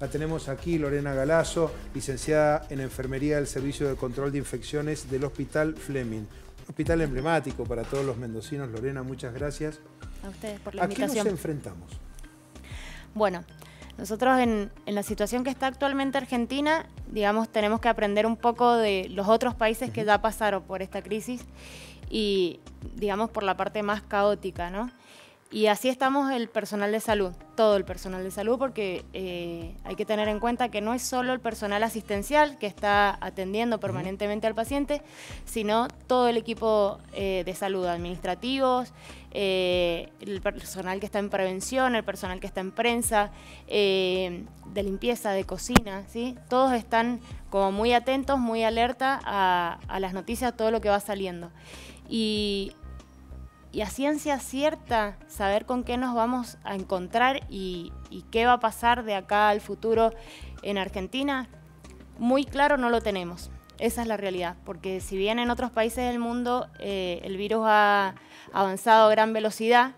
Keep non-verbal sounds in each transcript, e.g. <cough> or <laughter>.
La tenemos aquí, Lorena Galazo, licenciada en Enfermería del Servicio de Control de Infecciones del Hospital Fleming. Hospital emblemático para todos los mendocinos. Lorena, muchas gracias. A ustedes por la invitación. ¿A nos enfrentamos? Bueno, nosotros en, la situación que está actualmente Argentina, digamos, tenemos que aprender un poco de los otros países que ya pasaron por esta crisis y, digamos, por la parte más caótica, ¿no? Y así estamos el personal de salud, todo el personal de salud, porque eh, hay que tener en cuenta que no es solo el personal asistencial que está atendiendo permanentemente al paciente, sino todo el equipo eh, de salud, administrativos, eh, el personal que está en prevención, el personal que está en prensa, de limpieza, de cocina, ¿sí? Todos están como muy atentos, muy alerta a, las noticias, todo lo que va saliendo. Y y a ciencia cierta saber con qué nos vamos a encontrar y, qué va a pasar de acá al futuro en Argentina, muy claro no lo tenemos. Esa es la realidad, porque si bien en otros países del mundo eh, el virus ha avanzado a gran velocidad,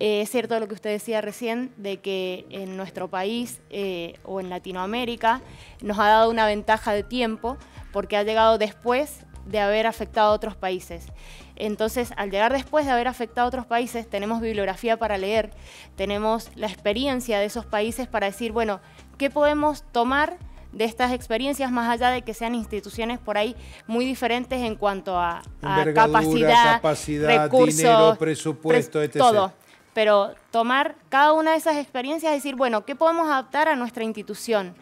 eh, es cierto lo que usted decía recién, de que en nuestro país eh, o en Latinoamérica nos ha dado una ventaja de tiempo, porque ha llegado después de haber afectado a otros países. Entonces, al llegar después de haber afectado a otros países, tenemos bibliografía para leer, tenemos la experiencia de esos países para decir, bueno, ¿qué podemos tomar? de estas experiencias, más allá de que sean instituciones por ahí muy diferentes en cuanto a, capacidad, recursos, presupuesto, etc. Todo. Pero tomar cada una de esas experiencias, decir, bueno, ¿qué podemos adaptar a nuestra institución?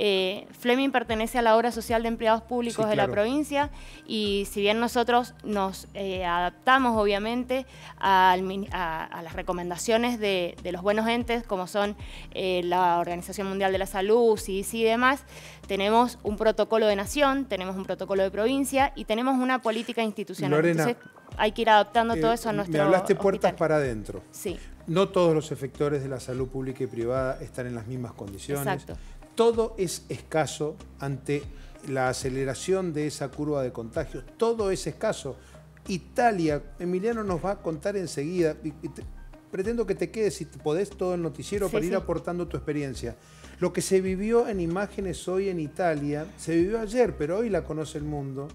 Eh, Fleming pertenece a la obra social de empleados públicos de la provincia y si bien nosotros nos eh, adaptamos obviamente a, las recomendaciones de, los buenos entes como son eh, la Organización Mundial de la Salud, CIDC y demás, tenemos un protocolo de nación, tenemos un protocolo de provincia y tenemos una política institucional. Entonces hay que ir adaptando todo eso a nuestro Me hablaste puertas para adentro. Sí. No todos los efectores de la salud pública y privada están en las mismas condiciones. Exacto todo es escaso ante la aceleración de esa curva de contagios, todo es escaso. Italia, Emiliano nos va a contar enseguida, pretendo que te quedes, si podés, todo el noticiero para ir aportando tu experiencia. Lo que se vivió en imágenes hoy en Italia, se vivió ayer, pero hoy la conoce el mundo,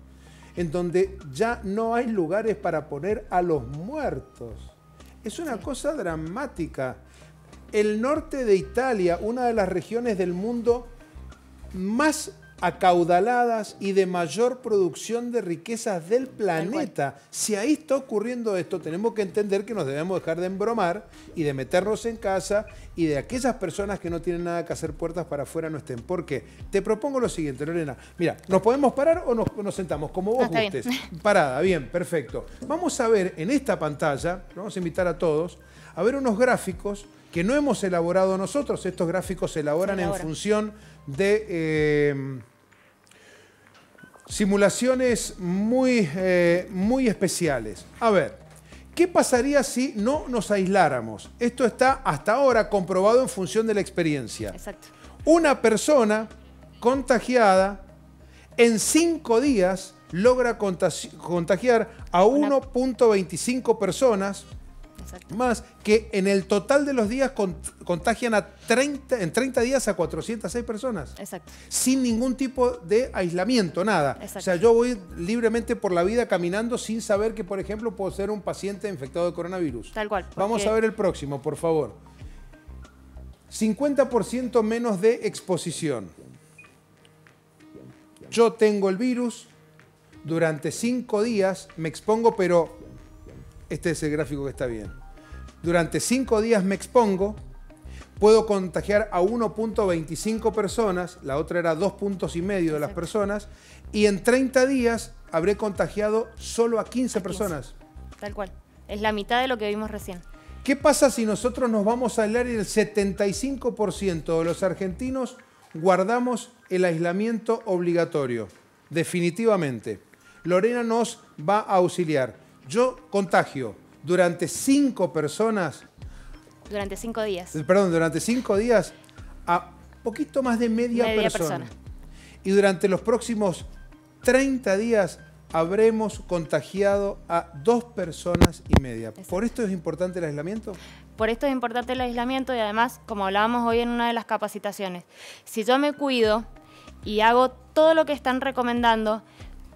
en donde ya no hay lugares para poner a los muertos. Es una cosa dramática el norte de Italia, una de las regiones del mundo más acaudaladas y de mayor producción de riquezas del planeta. Si ahí está ocurriendo esto, tenemos que entender que nos debemos dejar de embromar y de meternos en casa y de aquellas personas que no tienen nada que hacer puertas para afuera no estén. Porque te propongo lo siguiente, Lorena. Mira, ¿nos podemos parar o nos, nos sentamos? Como vos gustes. Parada, bien, perfecto. Vamos a ver en esta pantalla, vamos a invitar a todos, a ver unos gráficos que no hemos elaborado nosotros. Estos gráficos se elaboran en función de eh, simulaciones muy, eh, muy especiales. A ver, ¿qué pasaría si no nos aisláramos? Esto está hasta ahora comprobado en función de la experiencia. Exacto. Una persona contagiada en cinco días logra contagiar a 1.25 personas más que en el total de los días contagian a 30, en 30 días a 406 personas. Exacto. Sin ningún tipo de aislamiento, nada. O sea, yo voy libremente por la vida caminando sin saber que, por ejemplo, puedo ser un paciente infectado de coronavirus. Tal cual. Vamos a ver el próximo, por favor. 50% menos de exposición. Yo tengo el virus, durante 5 días me expongo, pero este es el gráfico que está bien. Durante cinco días me expongo, puedo contagiar a 1.25 personas, la otra era 2.5 de las personas, y en 30 días habré contagiado solo a 15 personas. Tal cual. Es la mitad de lo que vimos recién. ¿Qué pasa si nosotros nos vamos a aislar y el 75% de los argentinos guardamos el aislamiento obligatorio? Definitivamente. Lorena nos va a auxiliar yo contagio durante cinco personas. Durante cinco días. Eh, perdón, durante cinco días a poquito más de media, persona. Y durante los próximos 30 días habremos contagiado a dos personas y media. ¿Por esto es importante el aislamiento? Por esto es importante el aislamiento y además, como hablábamos hoy en una de las capacitaciones, si yo me cuido y hago todo lo que están recomendando,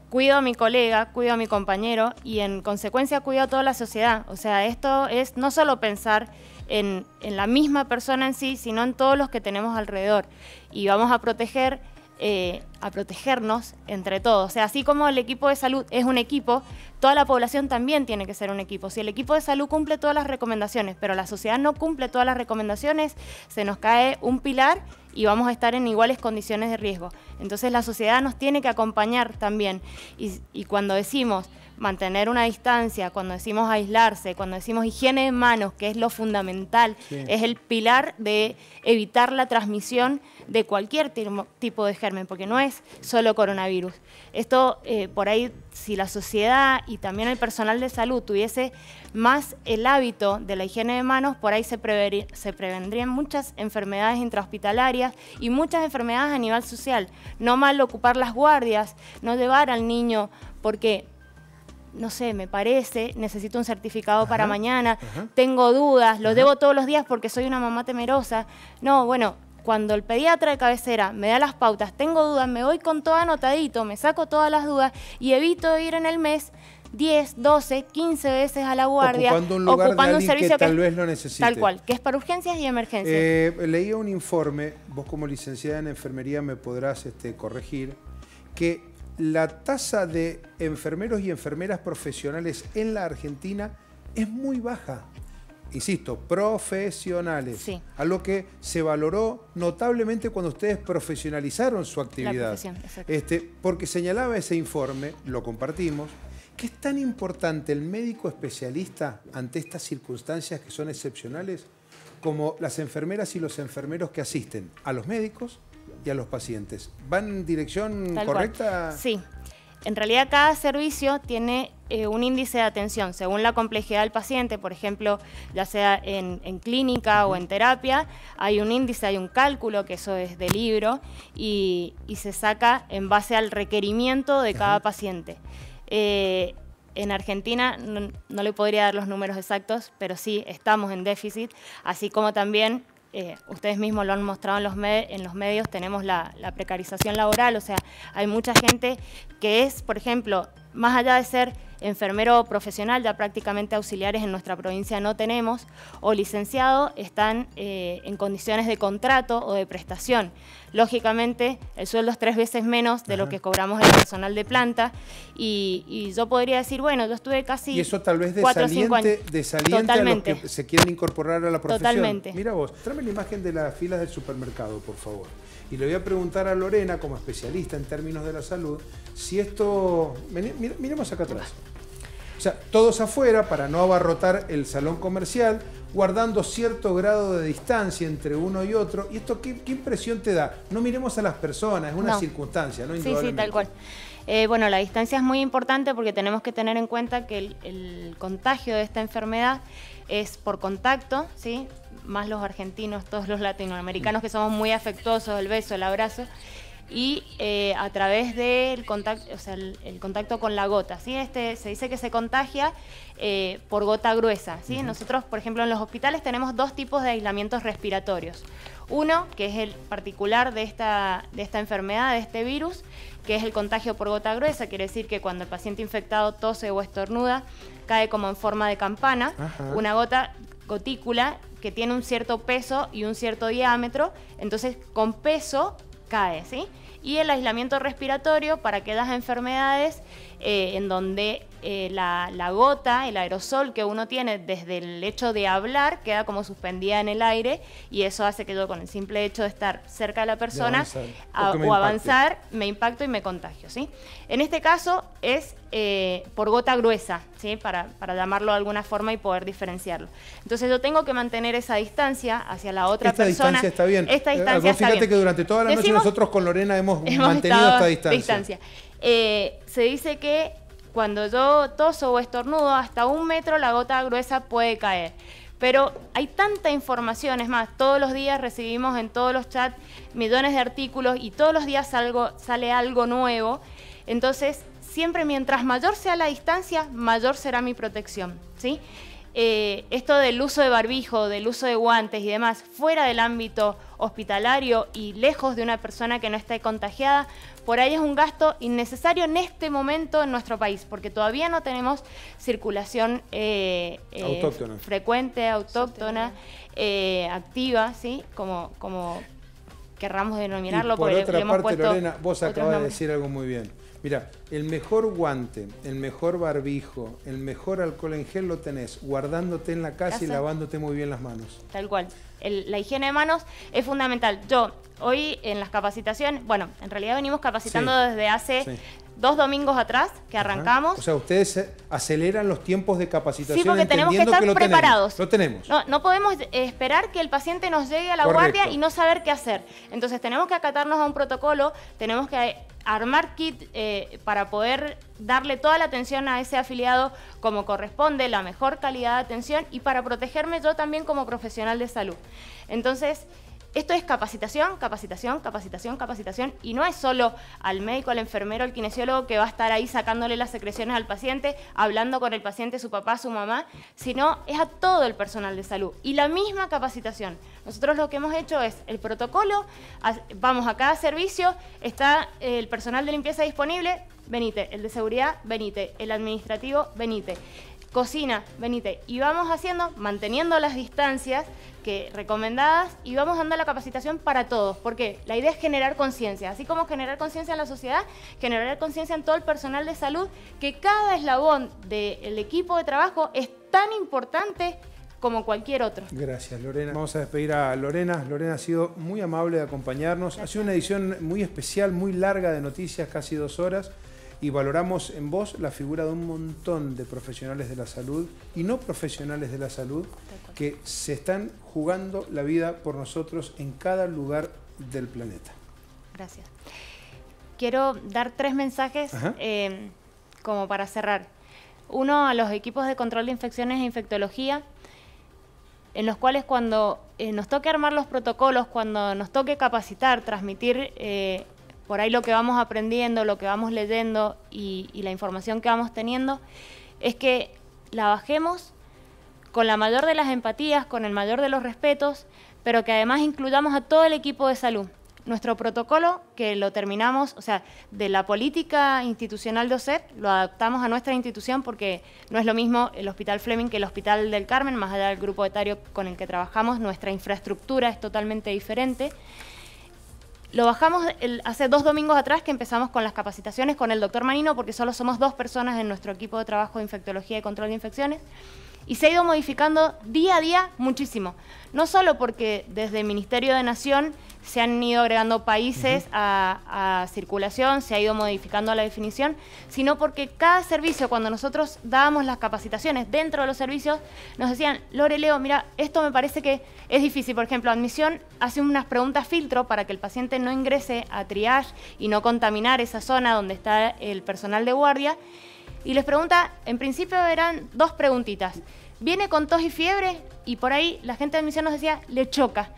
cuido a mi colega, cuido a mi compañero y en consecuencia cuido a toda la sociedad. O sea, esto es no solo pensar en, la misma persona en sí, sino en todos los que tenemos alrededor. Y vamos a proteger eh, a protegernos entre todos. O sea, así como el equipo de salud es un equipo, toda la población también tiene que ser un equipo. Si el equipo de salud cumple todas las recomendaciones, pero la sociedad no cumple todas las recomendaciones, se nos cae un pilar y vamos a estar en iguales condiciones de riesgo. Entonces la sociedad nos tiene que acompañar también. Y, cuando decimos mantener una distancia, cuando decimos aislarse, cuando decimos higiene de manos, que es lo fundamental, es el pilar de evitar la transmisión de cualquier tipo de germen, porque no es solo coronavirus. Esto, eh, por ahí, si la sociedad y también el personal de salud tuviese más el hábito de la higiene de manos, por ahí se, se prevendrían muchas enfermedades intrahospitalarias y muchas enfermedades a nivel social. No mal ocupar las guardias, no llevar al niño, porque no sé, me parece, necesito un certificado para mañana, tengo dudas, lo debo todos los días porque soy una mamá temerosa. No, bueno, cuando el pediatra de cabecera me da las pautas, tengo dudas, me voy con todo anotadito, me saco todas las dudas y evito ir en el mes 10, 12, 15 veces a la guardia, ocupando un, servicio que, tal vez lo necesite. Tal cual, que es para urgencias y emergencias. Eh, leía un informe, vos como licenciada en enfermería me podrás este, corregir, que la tasa de enfermeros y enfermeras profesionales en la Argentina es muy baja insisto, profesionales. a lo que se valoró notablemente cuando ustedes profesionalizaron su actividad. Este, porque señalaba ese informe, lo compartimos, que es tan importante el médico especialista ante estas circunstancias que son excepcionales como las enfermeras y los enfermeros que asisten a los médicos y a los pacientes. ¿Van en dirección correcta? Sí. En realidad cada servicio tiene eh, un índice de atención según la complejidad del paciente, por ejemplo, ya sea en, clínica o en terapia, hay un índice, hay un cálculo, que eso es de libro, y, se saca en base al requerimiento de cada paciente. Eh, en Argentina no le podría dar los números exactos, pero sí estamos en déficit, así como también eh, ustedes mismos lo han mostrado en los, en los medios, tenemos la, precarización laboral, o sea, hay mucha gente que es, por ejemplo, más allá de ser enfermero profesional, ya prácticamente auxiliares en nuestra provincia no tenemos, o licenciado están eh, en condiciones de contrato o de prestación. Lógicamente, el sueldo es tres veces menos de lo que cobramos el personal de planta y, yo podría decir, bueno, yo estuve casi Y eso tal vez desaliente, a los que se quieren incorporar a la profesión. Totalmente. Mira vos, tráeme la imagen de las filas del supermercado, por favor. Y le voy a preguntar a Lorena, como especialista en términos de la salud, si esto... Miremos acá atrás. O sea, todos afuera para no abarrotar el salón comercial, guardando cierto grado de distancia entre uno y otro. ¿Y esto qué, impresión te da? No miremos a las personas, es una circunstancia, ¿no? Sí, sí, tal cual. Eh, bueno, la distancia es muy importante porque tenemos que tener en cuenta que el contagio de esta enfermedad es por contacto, ¿sí? más los argentinos, todos los latinoamericanos que somos muy afectuosos, el beso, el abrazo, y eh, a través del contacto, o sea, el, contacto con la gota, ¿sí? Este, se dice que se contagia eh, por gota gruesa, ¿sí? Nosotros, por ejemplo, en los hospitales tenemos dos tipos de aislamientos respiratorios. Uno, que es el particular de esta, de esta enfermedad, de este virus, que es el contagio por gota gruesa, quiere decir que cuando el paciente infectado tose o estornuda, cae como en forma de campana, una gota gotícula que tiene un cierto peso y un cierto diámetro, entonces con peso cae, ¿sí? Y el aislamiento respiratorio para aquellas enfermedades eh, en donde eh, la, gota, el aerosol que uno tiene desde el hecho de hablar queda como suspendida en el aire y eso hace que yo con el simple hecho de estar cerca de la persona o, avanzar me impacto y me contagio. En este caso es eh, por gota gruesa, ¿sí? para, llamarlo de alguna forma y poder diferenciarlo. Entonces yo tengo que mantener esa distancia hacia la otra esta Distancia está bien. Eh, fíjate que durante toda la noche nosotros con Lorena hemos, <laughs> mantenido esta distancia. se dice que cuando yo toso o estornudo, hasta un metro la gota gruesa puede caer. Pero hay tanta información, es más, todos los días recibimos en todos los chats millones de artículos y todos los días sale algo nuevo. Entonces, siempre mientras mayor sea la distancia, mayor será mi protección. ¿sí? Eh, esto del uso de barbijo, del uso de guantes y demás, fuera del ámbito hospitalario y lejos de una persona que no esté contagiada, por ahí es un gasto innecesario en este momento en nuestro país, porque todavía no tenemos circulación eh, eh, frecuente, autóctona, eh, activa, ¿sí? Como, como querramos denominarlo. Y por otra parte, Lorena, vos acabas de decir algo muy bien Mira, el mejor guante, el mejor barbijo, el mejor alcohol en gel lo tenés guardándote en la casa, y lavándote muy bien las manos. Tal cual. la higiene de manos es fundamental. Yo hoy en las capacitaciones, bueno, en realidad venimos capacitando desde hace dos domingos atrás que arrancamos. O sea, ustedes aceleran los tiempos de capacitación. Sí, porque tenemos que estar preparados. Lo tenemos. No, podemos esperar que el paciente nos llegue a la guardia y no saber qué hacer. Entonces tenemos que acatarnos a un protocolo, tenemos que armar kit eh, para poder darle toda la atención a ese afiliado como corresponde, la mejor calidad de atención y para protegerme yo también como profesional de salud. Entonces, esto es capacitación, capacitación, capacitación, capacitación. Y no es solo al médico, al enfermero, al kinesiólogo que va a estar ahí sacándole las secreciones al paciente, hablando con el paciente, su papá, su mamá, sino es a todo el personal de salud. Y la misma capacitación. Nosotros lo que hemos hecho es el protocolo, vamos a cada servicio, está el personal de limpieza disponible, venite, el de seguridad, venite, el administrativo, venite cocina, venite. Y vamos haciendo, manteniendo las distancias que recomendadas y vamos dando la capacitación para todos, porque la idea es generar conciencia, así como generar conciencia en la sociedad, generar conciencia en todo el personal de salud, que cada eslabón del equipo de trabajo es tan importante como cualquier otro. Gracias, Lorena. Vamos a despedir a Lorena. Lorena ha sido muy amable de acompañarnos. Ha sido una edición muy especial, muy larga de noticias, casi dos horas y valoramos en vos la figura de un montón de profesionales de la salud y no profesionales de la salud que se están jugando la vida por nosotros en cada lugar del planeta. Gracias. Quiero dar tres mensajes eh, como para cerrar. Uno a los equipos de control de infecciones e infectología, en los cuales cuando eh, nos toque armar los protocolos, cuando nos toque capacitar, transmitir eh, por ahí lo que vamos aprendiendo, lo que vamos leyendo y, la información que vamos teniendo, es que la bajemos con la mayor de las empatías, con el mayor de los respetos, pero que además incluyamos a todo el equipo de salud. Nuestro protocolo, que lo terminamos, o sea, de la política institucional de OSEP, lo adaptamos a nuestra institución porque no es lo mismo el Hospital Fleming que el Hospital del Carmen, más allá del grupo etario con el que trabajamos, nuestra infraestructura es totalmente diferente. Lo bajamos hace dos domingos atrás que empezamos con las capacitaciones con el doctor Manino porque solo somos dos personas en nuestro equipo de trabajo de infectología y control de infecciones y se ha ido modificando día a día muchísimo. No solo porque desde el Ministerio de Nación se han ido agregando países a, a, circulación, se ha ido modificando la definición, sino porque cada servicio, cuando nosotros dábamos las capacitaciones dentro de los servicios, nos decían, Lore, Leo, mira, esto me parece que es difícil. Por ejemplo, admisión hace unas preguntas filtro para que el paciente no ingrese a triage y no contaminar esa zona donde está el personal de guardia. Y les pregunta, en principio eran dos preguntitas. ¿Viene con tos y fiebre? Y por ahí la gente de admisión nos decía, le choca.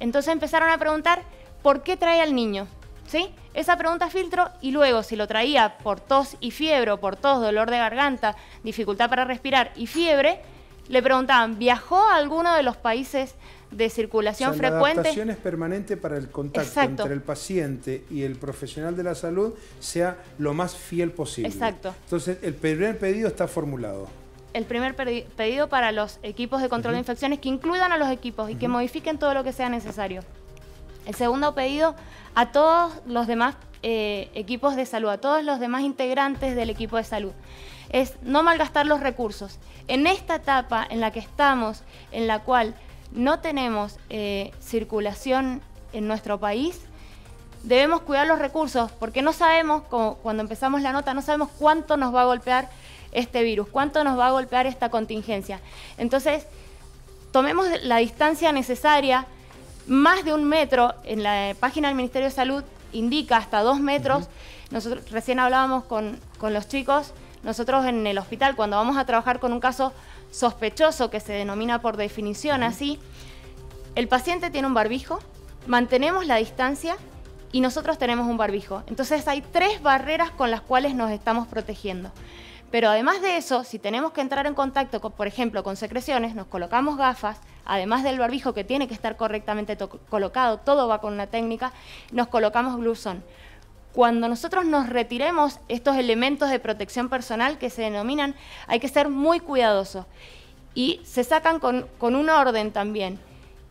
Entonces empezaron a preguntar, ¿por qué trae al niño? ¿Sí? Esa pregunta filtro y luego si lo traía por tos y fiebre, o por tos, dolor de garganta, dificultad para respirar y fiebre, le preguntaban, ¿viajó a alguno de los países de circulación frecuente? La adaptación es permanente para el contacto entre el paciente y el profesional de la salud sea lo más fiel posible. Exacto. Entonces, el primer pedido está formulado el primer pedido para los equipos de control de infecciones que incluyan a los equipos y que modifiquen todo lo que sea necesario. El segundo pedido a todos los demás eh, equipos de salud, a todos los demás integrantes del equipo de salud, es no malgastar los recursos. En esta etapa en la que estamos, en la cual no tenemos eh, circulación en nuestro país, debemos cuidar los recursos porque no sabemos, como cuando empezamos la nota, no sabemos cuánto nos va a golpear este virus, cuánto nos va a golpear esta contingencia. Entonces, tomemos la distancia necesaria, más de un metro, en la página del Ministerio de Salud indica hasta dos metros, nosotros recién hablábamos con, con los chicos, nosotros en el hospital, cuando vamos a trabajar con un caso sospechoso, que se denomina por definición así, el paciente tiene un barbijo, mantenemos la distancia y nosotros tenemos un barbijo. Entonces hay tres barreras con las cuales nos estamos protegiendo. Pero además de eso, si tenemos que entrar en contacto, por ejemplo, con secreciones, nos colocamos gafas, además del barbijo que tiene que estar correctamente colocado, todo va con una técnica, nos colocamos blusón. Cuando nosotros nos retiremos estos elementos de protección personal que se denominan, hay que ser muy cuidadosos. Y se sacan con, con un orden también.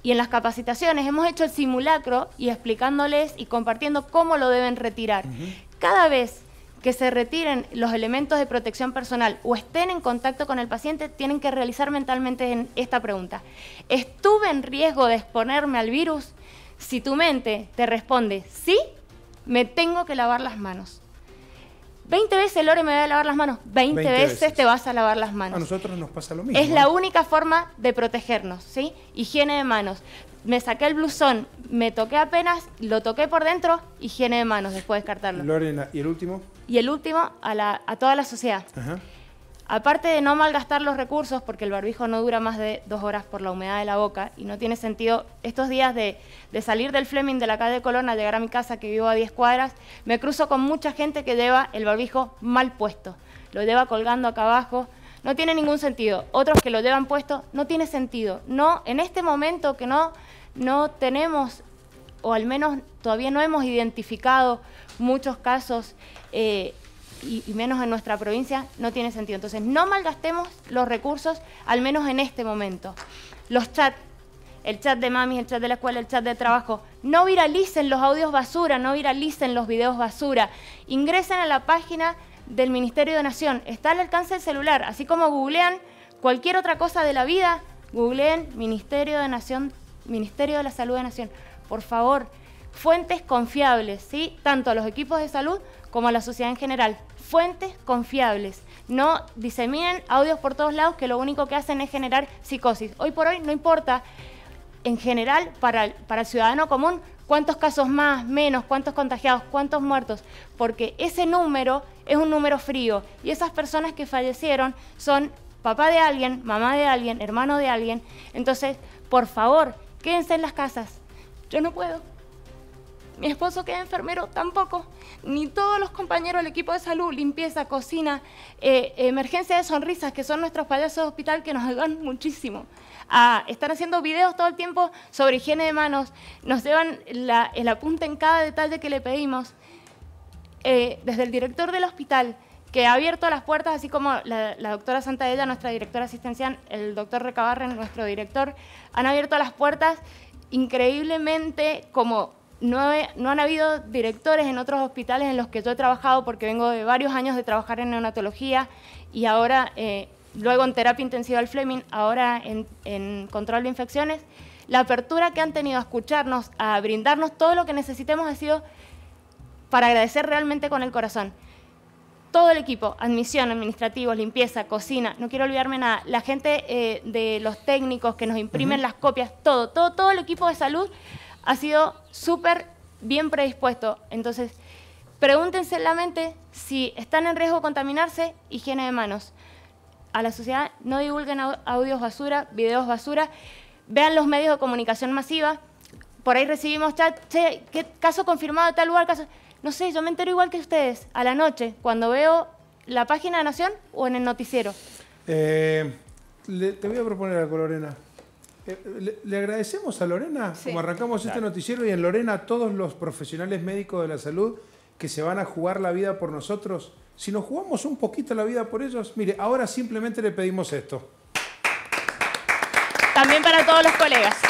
Y en las capacitaciones hemos hecho el simulacro y explicándoles y compartiendo cómo lo deben retirar. Cada vez que se retiren los elementos de protección personal o estén en contacto con el paciente, tienen que realizar mentalmente esta pregunta. ¿Estuve en riesgo de exponerme al virus? Si tu mente te responde sí, me tengo que lavar las manos. 20 veces Lore me va a lavar las manos, 20, veces, veces, te vas a lavar las manos. A nosotros nos pasa lo mismo. Es la ¿eh? única forma de protegernos, ¿sí? Higiene de manos me saqué el blusón, me toqué apenas, lo toqué por dentro, higiene de manos después de descartarlo. ¿y el último? Y el último, a, toda la sociedad. Aparte de no malgastar los recursos, porque el barbijo no dura más de dos horas por la humedad de la boca y no tiene sentido, estos días de, salir del Fleming de la calle de Colón a llegar a mi casa que vivo a 10 cuadras, me cruzo con mucha gente que lleva el barbijo mal puesto, lo lleva colgando acá abajo, no tiene ningún sentido. Otros que lo llevan puesto, no tiene sentido. No, en este momento que no no tenemos, o al menos todavía no hemos identificado muchos casos, eh, y, menos en nuestra provincia, no tiene sentido. Entonces, no malgastemos los recursos, al menos en este momento. Los chats, el chat de mami, el chat de la escuela, el chat de trabajo, no viralicen los audios basura, no viralicen los videos basura. Ingresen a la página del Ministerio de Nación, está al alcance del celular, así como googlean cualquier otra cosa de la vida, googleen Ministerio de Nación Ministerio de la Salud de Nación, por favor, fuentes confiables, ¿sí? tanto a los equipos de salud como a la sociedad en general. Fuentes confiables. No diseminen audios por todos lados que lo único que hacen es generar psicosis. Hoy por hoy no importa, en general, para para el ciudadano común, cuántos casos más, menos, cuántos contagiados, cuántos muertos, porque ese número es un número frío y esas personas que fallecieron son papá de alguien, mamá de alguien, hermano de alguien. Entonces, por favor, quédense en las casas. Yo no puedo. Mi esposo que es enfermero tampoco, ni todos los compañeros del equipo de salud, limpieza, cocina, eh, emergencia de sonrisas, que son nuestros payasos de hospital que nos ayudan muchísimo. están haciendo videos todo el tiempo sobre higiene de manos, nos llevan el apunte en cada detalle que le pedimos. Eh, desde el director del hospital, que ha abierto las puertas, así como la, la doctora Santaella, nuestra directora asistencial, el doctor Recabarren, nuestro director, han abierto las puertas increíblemente como no, no, han habido directores en otros hospitales en los que yo he trabajado porque vengo de varios años de trabajar en neonatología y ahora, eh, luego en terapia intensiva al Fleming, ahora en, control de infecciones, la apertura que han tenido a escucharnos, a brindarnos todo lo que necesitemos ha sido para agradecer realmente con el corazón todo el equipo, admisión, administrativo, limpieza, cocina, no quiero olvidarme nada, la gente eh, de los técnicos que nos imprimen las copias, todo, todo, el equipo de salud ha sido súper bien predispuesto. Entonces, pregúntense en la mente si están en riesgo de contaminarse, higiene de manos. A la sociedad no divulguen audios basura, videos basura, vean los medios de comunicación masiva. Por ahí recibimos chat, che, ¿qué caso confirmado de tal lugar? Caso? No sé, yo me entero igual que ustedes, a la noche, cuando veo la página de Nación o en el noticiero. Eh, le, te voy a proponer algo, Lorena. Eh, le, agradecemos a Lorena, como arrancamos este noticiero, y en Lorena todos los profesionales médicos de la salud que se van a jugar la vida por nosotros. Si nos jugamos un poquito la vida por ellos, mire, ahora simplemente le pedimos esto. También para todos los colegas.